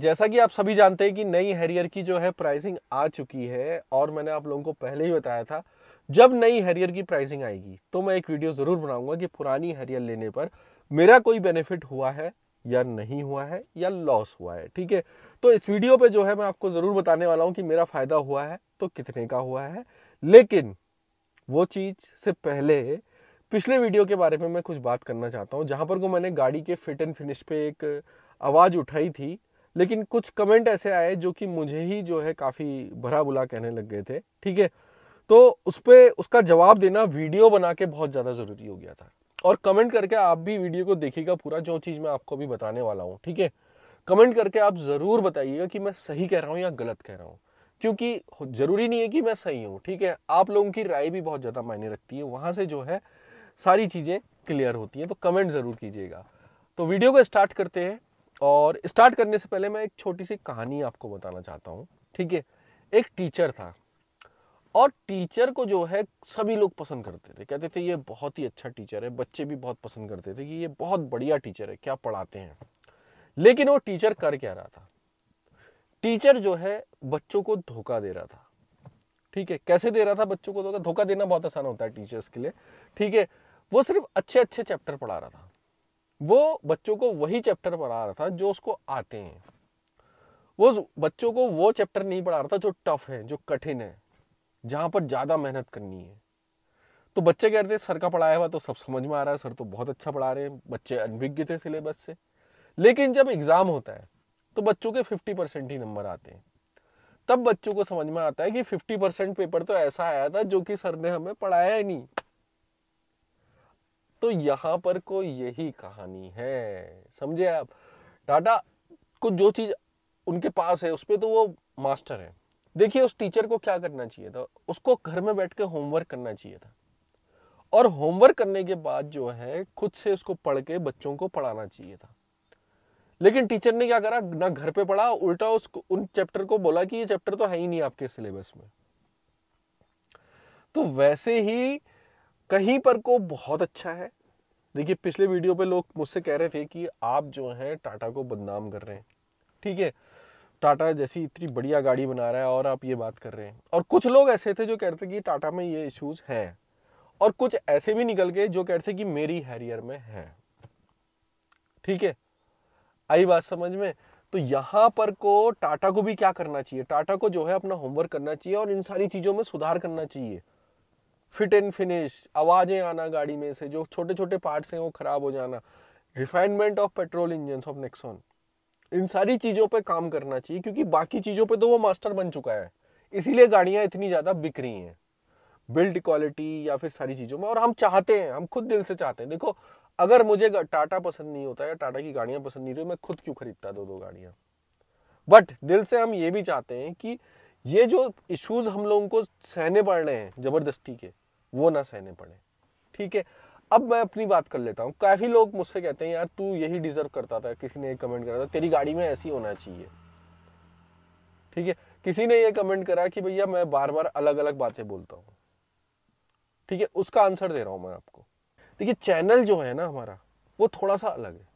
जैसा कि आप सभी जानते हैं कि नई हैरियर की जो है प्राइसिंग आ चुकी है और मैंने आप लोगों को पहले ही बताया था जब नई हैरियर की प्राइसिंग आएगी तो मैं एक वीडियो ज़रूर बनाऊंगा कि पुरानी हैरियर लेने पर मेरा कोई बेनिफिट हुआ है या नहीं हुआ है या लॉस हुआ है ठीक है तो इस वीडियो पे जो है मैं आपको ज़रूर बताने वाला हूँ कि मेरा फ़ायदा हुआ है तो कितने का हुआ है लेकिन वो चीज़ से पहले पिछले वीडियो के बारे में मैं कुछ बात करना चाहता हूँ जहाँ पर को मैंने गाड़ी के फिट एंड फिनिश पे एक आवाज़ उठाई थी लेकिन कुछ कमेंट ऐसे आए जो कि मुझे ही जो है काफ़ी भरा बुला कहने लग गए थे ठीक है तो उस पर उसका जवाब देना वीडियो बना के बहुत ज़्यादा ज़रूरी हो गया था और कमेंट करके आप भी वीडियो को देखिएगा पूरा जो चीज़ मैं आपको भी बताने वाला हूँ ठीक है कमेंट करके आप ज़रूर बताइएगा कि मैं सही कह रहा हूँ या गलत कह रहा हूँ क्योंकि ज़रूरी नहीं है कि मैं सही हूँ ठीक है आप लोगों की राय भी बहुत ज़्यादा मायने रखती है वहाँ से जो है सारी चीज़ें क्लियर होती हैं तो कमेंट ज़रूर कीजिएगा तो वीडियो को स्टार्ट करते हैं और स्टार्ट करने से पहले मैं एक छोटी सी कहानी आपको बताना चाहता हूँ ठीक है एक टीचर था और टीचर को जो है सभी लोग पसंद करते थे कहते थे ये बहुत ही अच्छा टीचर है बच्चे भी बहुत पसंद करते थे कि ये बहुत बढ़िया टीचर है क्या पढ़ाते हैं लेकिन वो टीचर कर क्या रहा था टीचर जो है बच्चों को धोखा दे रहा था ठीक है कैसे दे रहा था बच्चों को धोखा धोखा देना बहुत आसान होता है टीचर्स के लिए ठीक है वो सिर्फ अच्छे अच्छे चैप्टर पढ़ा रहा था वो बच्चों को वही चैप्टर पढ़ा रहा था जो उसको आते हैं वो बच्चों को वो चैप्टर नहीं पढ़ा रहा था जो टफ है जो कठिन है जहाँ पर ज़्यादा मेहनत करनी है तो बच्चे कह रहे थे सर का पढ़ाया हुआ तो सब समझ में आ रहा है सर तो बहुत अच्छा पढ़ा रहे हैं बच्चे अनभिज्ञ थे सिलेबस से लेकिन जब एग्ज़ाम होता है तो बच्चों के फिफ्टी परसेंट ही नंबर आते हैं तब बच्चों को समझ में आता है कि फिफ्टी परसेंट पेपर तो ऐसा आया था जो कि सर ने हमें पढ़ाया ही नहीं तो यहाँ पर को यही कहानी है समझे आप टाटा को जो चीज़ उनके पास है उस पर तो वो मास्टर है देखिए उस टीचर को क्या करना चाहिए था उसको घर में बैठ के होमवर्क करना चाहिए था और होमवर्क करने के बाद जो है खुद से उसको पढ़ के बच्चों को पढ़ाना चाहिए था लेकिन टीचर ने क्या करा ना घर पे पढ़ा उल्टा उस उन चैप्टर को बोला कि ये चैप्टर तो है ही नहीं आपके सिलेबस में तो वैसे ही कहीं पर को बहुत अच्छा है देखिए पिछले वीडियो पे लोग मुझसे कह रहे थे कि आप जो है टाटा को बदनाम कर रहे हैं ठीक है टाटा जैसी इतनी बढ़िया गाड़ी बना रहा है और आप ये बात कर रहे हैं और कुछ लोग ऐसे थे जो कह रहे थे कि टाटा में ये इश्यूज़ हैं और कुछ ऐसे भी निकल गए जो कह रहे थे कि मेरी हैरियर में है ठीक है आई बात समझ में तो यहाँ पर को टाटा को भी क्या करना चाहिए टाटा को जो है अपना होमवर्क करना चाहिए और इन सारी चीज़ों में सुधार करना चाहिए फिट एंड फिनिश आवाज़ें आना गाड़ी में से जो छोटे छोटे पार्ट्स हैं वो ख़राब हो जाना refinement of petrol engine of Nexon इन सारी चीज़ों पे काम करना चाहिए क्योंकि बाकी चीज़ों पे तो वो मास्टर बन चुका है इसीलिए गाड़ियाँ इतनी ज़्यादा बिक रही हैं बिल्ड क्वालिटी या फिर सारी चीज़ों में और हम चाहते हैं हम खुद दिल से चाहते हैं देखो अगर मुझे टाटा पसंद नहीं होता या टाटा की गाड़ियाँ पसंद नहीं होती तो मैं खुद क्यों खरीदता दो दो गाड़ियाँ बट दिल से हम ये भी चाहते हैं कि ये जो इश्यूज़ हम लोगों को सहने पड़ रहे हैं ज़बरदस्ती के वो ना सहने पड़े ठीक है अब मैं अपनी बात कर लेता हूँ काफ़ी लोग मुझसे कहते हैं यार तू यही डिज़र्व करता था किसी ने एक कमेंट करा था तेरी गाड़ी में ऐसी होना चाहिए ठीक है किसी ने ये कमेंट करा कि भैया मैं बार बार अलग अलग बातें बोलता हूँ ठीक है उसका आंसर दे रहा हूँ मैं आपको देखिए चैनल जो है ना हमारा वो थोड़ा सा अलग है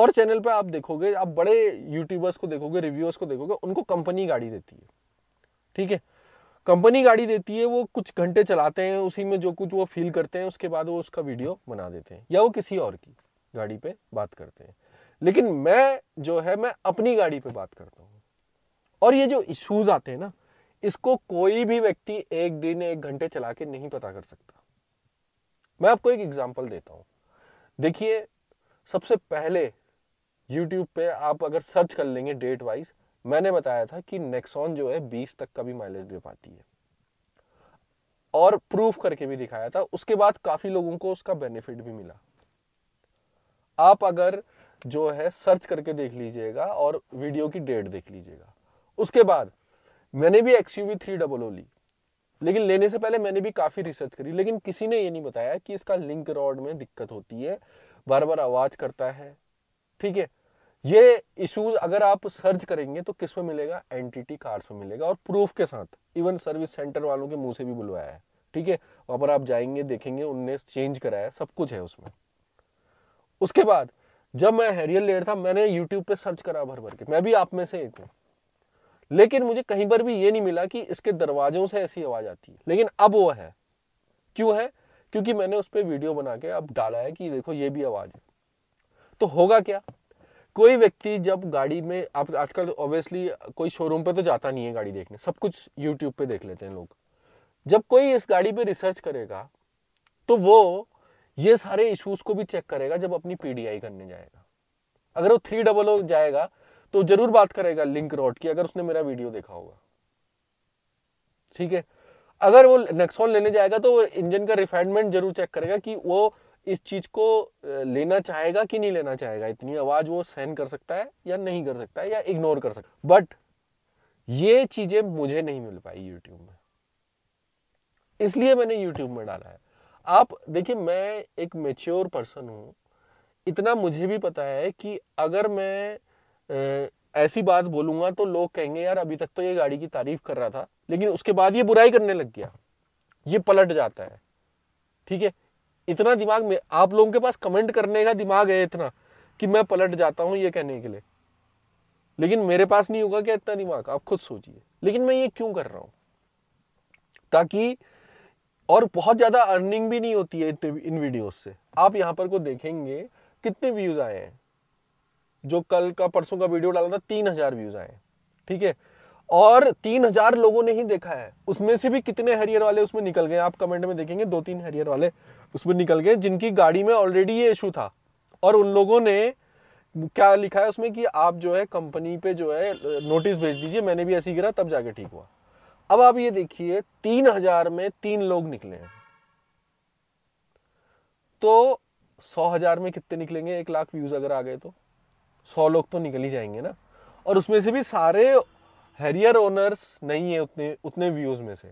और चैनल पे आप देखोगे आप बड़े यूट्यूबर्स को देखोगे रिव्यूअर्स को देखोगे उनको कंपनी गाड़ी देती है ठीक है कंपनी गाड़ी देती है वो कुछ घंटे चलाते हैं उसी में जो कुछ वो फील करते हैं उसके बाद वो उसका वीडियो बना देते हैं या वो किसी और की गाड़ी पे बात करते हैं लेकिन मैं जो है मैं अपनी गाड़ी पे बात करता हूँ और ये जो इश्यूज आते हैं ना इसको कोई भी व्यक्ति एक दिन एक घंटे चला के नहीं पता कर सकता मैं आपको एक एग्जाम्पल देता हूँ देखिए सबसे पहले यूट्यूब पे आप अगर सर्च कर लेंगे डेट वाइज मैंने बताया था कि नेक्सॉन जो है बीस तक का भी माइलेज दे पाती है और प्रूफ करके भी दिखाया था उसके बाद काफ़ी लोगों को उसका बेनिफिट भी मिला आप अगर जो है सर्च करके देख लीजिएगा और वीडियो की डेट देख लीजिएगा उसके बाद मैंने भी X U three double O ली लेकिन लेने से पहले मैंने भी काफ़ी रिसर्च करी लेकिन किसी ने ये नहीं बताया कि इसका लिंक रॉड में दिक्कत होती है बार बार आवाज़ करता है ठीक है ये इश्यूज अगर आप सर्च करेंगे तो किस में मिलेगा एनटीटी कार्ड्स में मिलेगा और प्रूफ के साथ इवन सर्विस सेंटर वालों के मुंह से भी बुलवाया है ठीक है वहां पर आप जाएंगे देखेंगे उनने चेंज कराया सब कुछ है उसमें उसके बाद जब मैं हेरियल लेयर था मैंने यूट्यूब पे सर्च करा भर भर के मैं भी आप में से एक हूँ लेकिन मुझे कहीं पर भी ये नहीं मिला कि इसके दरवाजों से ऐसी आवाज़ आती है लेकिन अब वो है क्यों है क्योंकि मैंने उस पर वीडियो बना के अब डाला है कि देखो ये भी आवाज़ है तो होगा क्या कोई व्यक्ति जब गाड़ी में आप आजकल ऑब्वियसली कोई शोरूम पे तो जाता नहीं है गाड़ी देखने सब कुछ यूट्यूब पे देख लेते हैं लोग जब कोई इस गाड़ी पे रिसर्च करेगा तो वो ये सारे इश्यूज को भी चेक करेगा जब अपनी पीडीआई करने जाएगा अगर वो थ्री डबल ओ जाएगा तो जरूर बात करेगा लिंक रोड की अगर उसने मेरा वीडियो देखा होगा ठीक है अगर वो नेक्सॉन लेने जाएगा तो वो इंजन का रिफाइनमेंट जरूर चेक करेगा कि वो इस चीज़ को लेना चाहेगा कि नहीं लेना चाहेगा इतनी आवाज़ वो सहन कर सकता है या नहीं कर सकता है या इग्नोर कर सकता बट ये चीज़ें मुझे नहीं मिल पाई यूट्यूब में इसलिए मैंने यूट्यूब में डाला है आप देखिए मैं एक मेच्योर पर्सन हूं इतना मुझे भी पता है कि अगर मैं ए, ऐसी बात बोलूँगा तो लोग कहेंगे यार अभी तक तो ये गाड़ी की तारीफ कर रहा था लेकिन उसके बाद ये बुराई करने लग गया ये पलट जाता है ठीक है इतना दिमाग में आप लोगों के पास कमेंट करने का दिमाग है इतना कि मैं पलट जाता हूं ये कहने के लिए लेकिन मेरे पास नहीं होगा क्या इतना दिमाग आप खुद सोचिए लेकिन मैं ये क्यों कर रहा हूं ताकि और बहुत ज़्यादा अर्निंग भी नहीं होती है इन वीडियोस से आप यहाँ पर को देखेंगे कितने व्यूज़ आए हैं जो कल का परसों का वीडियो डाला था तीन हज़ार व्यूज़ आए ठीक है और तीन हज़ार लोगों ने ही देखा है उसमें से भी कितने हरियर वाले उसमें निकल गए आप कमेंट में देखेंगे दो तीन हरियर वाले उसमें निकल गए जिनकी गाड़ी में ऑलरेडी ये इशू था और उन लोगों ने क्या लिखा है उसमें कि आप जो है कंपनी पे जो है नोटिस भेज दीजिए मैंने भी ऐसी गिरा तब जाके ठीक हुआ अब आप ये देखिए तीन हजार में तीन लोग निकले हैं तो सौ हजार में कितने निकलेंगे एक लाख व्यूज अगर आ गए तो सौ लोग तो निकल ही जाएंगे ना और उसमें से भी सारे हैरियर ओनर्स नहीं है उतने उतने व्यूज में से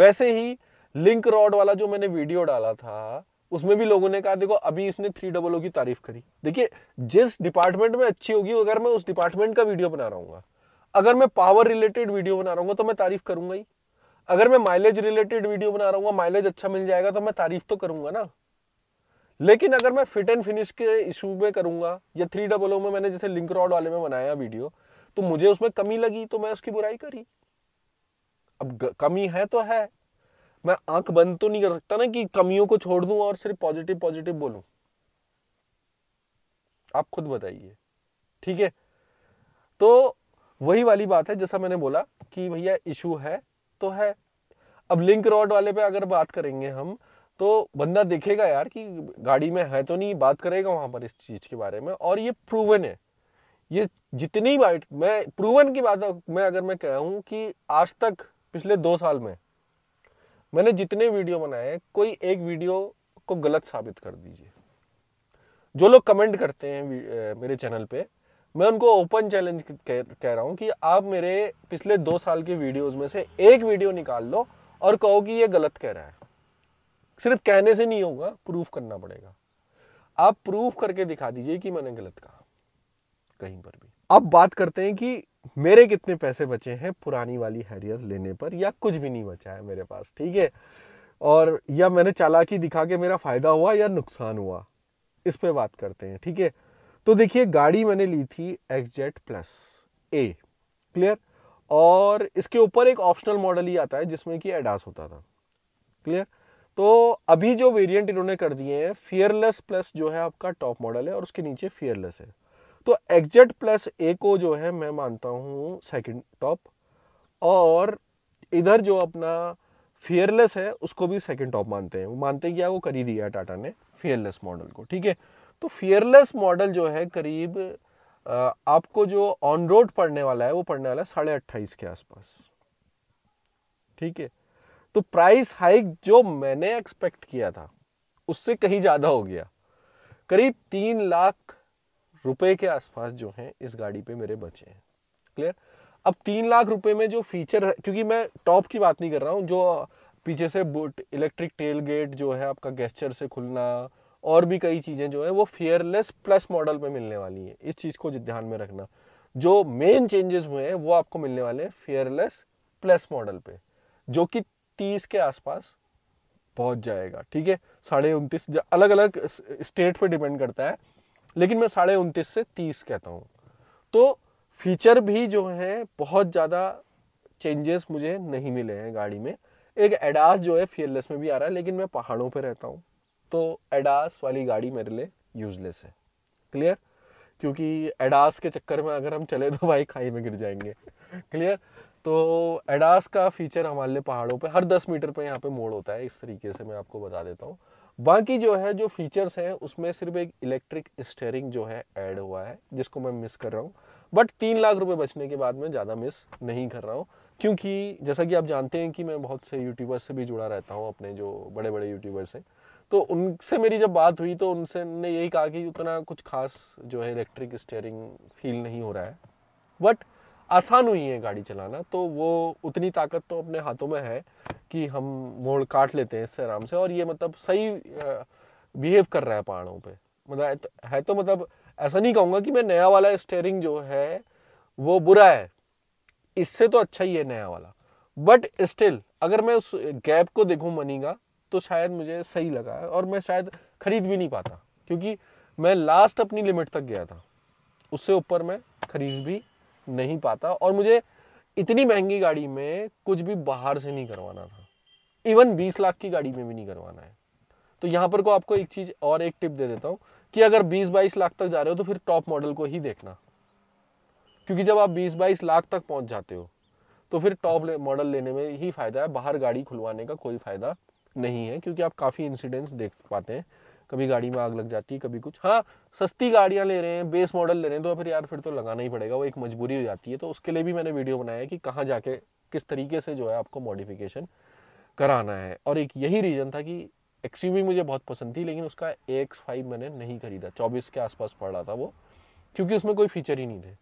वैसे ही लिंक रॉड वाला जो मैंने वीडियो डाला था उसमें भी लोगों ने कहा देखो अभी इसने थ्री डबल ओ की तारीफ करी देखिए जिस डिपार्टमेंट में अच्छी होगी अगर मैं उस डिपार्टमेंट का वीडियो बना रहा हूँ अगर मैं पावर रिलेटेड वीडियो बना रहा हूँ तो मैं तारीफ करूंगा ही अगर मैं माइलेज रिलेटेड वीडियो बना रहा हूँ माइलेज अच्छा मिल जाएगा तो मैं तारीफ तो करूंगा ना लेकिन अगर मैं फिट एंड फिनिश के इशू में करूंगा या थ्री डबल ओ में मैंने जैसे लिंक रॉड वाले में बनाया वीडियो तो मुझे उसमें कमी लगी तो मैं उसकी बुराई करी अब कमी है तो है मैं आंख बंद तो नहीं कर सकता ना कि कमियों को छोड़ दूं और सिर्फ पॉजिटिव पॉजिटिव बोलूं आप खुद बताइए ठीक है तो वही वाली बात है जैसा मैंने बोला कि भैया इशू है तो है अब लिंक रोड वाले पे अगर बात करेंगे हम तो बंदा देखेगा यार कि गाड़ी में है तो नहीं बात करेगा वहां पर इस चीज़ के बारे में और ये प्रूवन है ये जितनी बाइट मैं प्रूवन की बात मैं अगर मैं कहूं कि आज तक पिछले दो साल में मैंने जितने वीडियो बनाए हैं कोई एक वीडियो को गलत साबित कर दीजिए जो लोग कमेंट करते हैं मेरे चैनल पे मैं उनको ओपन चैलेंज कह, कह रहा हूँ कि आप मेरे पिछले दो साल के वीडियोस में से एक वीडियो निकाल लो और कहो कि ये गलत कह रहा है सिर्फ कहने से नहीं होगा प्रूफ करना पड़ेगा आप प्रूफ करके दिखा दीजिए कि मैंने गलत कहा कहीं पर भी अब बात करते हैं कि मेरे कितने पैसे बचे हैं पुरानी वाली हैरियर लेने पर या कुछ भी नहीं बचा है मेरे पास ठीक है और या मैंने चालाकी दिखा के मेरा फ़ायदा हुआ या नुकसान हुआ इस पर बात करते हैं ठीक है तो देखिए गाड़ी मैंने ली थी एक्सजेट प्लस ए क्लियर और इसके ऊपर एक ऑप्शनल मॉडल ही आता है जिसमें कि एडास होता था क्लियर तो अभी जो वेरिएंट इन्होंने कर दिए हैं फियरलेस प्लस जो है आपका टॉप मॉडल है और उसके नीचे फियरलेस है तो एग्जेट प्लस ए को जो है मैं मानता हूँ सेकंड टॉप और इधर जो अपना फियरलेस है उसको भी सेकंड टॉप मानते हैं वो मानते क्या वो कर ही दिया टाटा ने फियरलेस मॉडल को ठीक है तो फियरलेस मॉडल जो है करीब आपको जो ऑन रोड पढ़ने वाला है वो पढ़ने वाला है साढ़े अट्ठाईस के आसपास ठीक है तो प्राइस हाइक जो मैंने एक्सपेक्ट किया था उससे कहीं ज़्यादा हो गया करीब तीन लाख रुपए के आसपास जो हैं इस गाड़ी पे मेरे बचे हैं क्लियर अब तीन लाख रुपए में जो फीचर है क्योंकि मैं टॉप की बात नहीं कर रहा हूँ जो पीछे से इलेक्ट्रिक टेल गेट जो है आपका गेस्चर से खुलना और भी कई चीज़ें जो है वो फेयरलेस प्लस मॉडल में मिलने वाली है इस चीज़ को ध्यान में रखना जो मेन चेंजेस हुए हैं वो आपको मिलने वाले हैं फेयरलेस प्लस मॉडल पे जो कि तीस के आसपास पहुंच जाएगा ठीक है साढ़े उनतीस अलग अलग स्टेट पे डिपेंड करता है लेकिन मैं साढ़े उनतीस से तीस कहता हूँ तो फीचर भी जो है बहुत ज़्यादा चेंजेस मुझे नहीं मिले हैं गाड़ी में एक एडास जो है फियरलेस में भी आ रहा है लेकिन मैं पहाड़ों पर रहता हूँ तो एडास वाली गाड़ी मेरे लिए यूजलेस है क्लियर क्योंकि एडास के चक्कर में अगर हम चले तो भाई खाई में गिर जाएंगे क्लियर तो एडास का फीचर हमारे लिए पहाड़ों पे हर दस मीटर पे यहाँ पे मोड़ होता है इस तरीके से मैं आपको बता देता हूँ बाकी जो है जो फीचर्स हैं उसमें सिर्फ एक इलेक्ट्रिक स्टेयरिंग जो है ऐड हुआ है जिसको मैं मिस कर रहा हूँ बट तीन लाख रुपए बचने के बाद मैं ज़्यादा मिस नहीं कर रहा हूँ क्योंकि जैसा कि आप जानते हैं कि मैं बहुत से यूट्यूबर्स से भी जुड़ा रहता हूँ अपने जो बड़े बड़े यूट्यूबर्स हैं तो उनसे मेरी जब बात हुई तो उनसे ने यही कहा कि उतना कुछ खास जो है इलेक्ट्रिक स्टेयरिंग फील नहीं हो रहा है बट आसान हुई है गाड़ी चलाना तो वो उतनी ताकत तो अपने हाथों में है कि हम मोड़ काट लेते हैं इससे आराम से और ये मतलब सही बिहेव कर रहा है पहाड़ों पे मतलब है तो मतलब ऐसा नहीं कहूँगा कि मैं नया वाला स्टेयरिंग जो है वो बुरा है इससे तो अच्छा ही है नया वाला बट स्टिल अगर मैं उस गैप को देखूँ मनी का तो शायद मुझे सही लगा है और मैं शायद ख़रीद भी नहीं पाता क्योंकि मैं लास्ट अपनी लिमिट तक गया था उससे ऊपर मैं ख़रीद भी नहीं पाता और मुझे इतनी महंगी गाड़ी में कुछ भी बाहर से नहीं करवाना था इवन बीस लाख की गाड़ी में भी नहीं करवाना है तो यहाँ पर को आपको एक चीज़ और एक टिप दे देता हूँ कि अगर बीस बाईस लाख तक जा रहे हो तो फिर टॉप मॉडल को ही देखना क्योंकि जब आप बीस बाईस लाख तक पहुँच जाते हो तो फिर टॉप ले, मॉडल लेने में ही फ़ायदा है बाहर गाड़ी खुलवाने का कोई फ़ायदा नहीं है क्योंकि आप काफ़ी इंसिडेंट्स देख पाते हैं कभी गाड़ी में आग लग जाती है कभी कुछ हाँ सस्ती गाड़ियाँ ले रहे हैं बेस मॉडल ले रहे हैं तो फिर यार फिर तो लगाना ही पड़ेगा वो एक मजबूरी हो जाती है तो उसके लिए भी मैंने वीडियो बनाया है कि कहाँ जाके किस तरीके से जो है आपको मॉडिफिकेशन कराना है और एक यही रीज़न था कि एक्स मुझे बहुत पसंद थी लेकिन उसका ए मैंने नहीं खरीदा चौबीस के आसपास पड़ रहा था वो क्योंकि उसमें कोई फीचर ही नहीं थे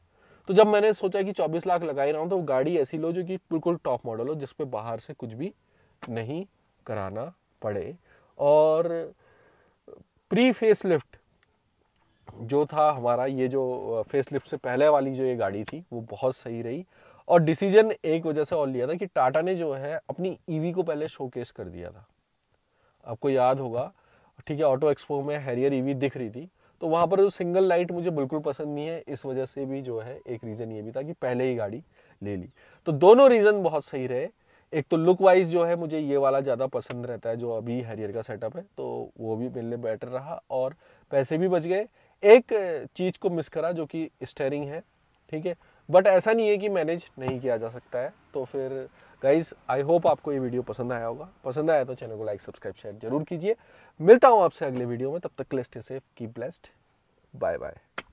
तो जब मैंने सोचा कि चौबीस लाख लगा ही रहा हूँ तो गाड़ी ऐसी लो जो कि बिल्कुल टॉप मॉडल हो जिस पर बाहर से कुछ भी नहीं कराना पड़े और प्री फेस लिफ्ट जो था हमारा ये जो फेस लिफ्ट से पहले वाली जो ये गाड़ी थी वो बहुत सही रही और डिसीजन एक वजह से और लिया था कि टाटा ने जो है अपनी ईवी e को पहले शोकेस कर दिया था आपको याद होगा ठीक है ऑटो एक्सपो में हैरियर ईवी e दिख रही थी तो वहाँ पर जो सिंगल लाइट मुझे बिल्कुल पसंद नहीं है इस वजह से भी जो है एक रीज़न ये भी था कि पहले ही गाड़ी ले ली तो दोनों रीज़न बहुत सही रहे एक तो लुक वाइज जो है मुझे ये वाला ज़्यादा पसंद रहता है जो अभी हैरियर का सेटअप है तो वो भी मेरे लिए बेटर रहा और पैसे भी बच गए एक चीज़ को मिस करा जो कि स्टेयरिंग है ठीक है बट ऐसा नहीं है कि मैनेज नहीं किया जा सकता है तो फिर गाइज आई होप आपको ये वीडियो पसंद आया होगा पसंद आया तो चैनल को लाइक सब्सक्राइब शेयर जरूर कीजिए मिलता हूँ आपसे अगले वीडियो में तब तक के लिए stay safe keep blessed bye bye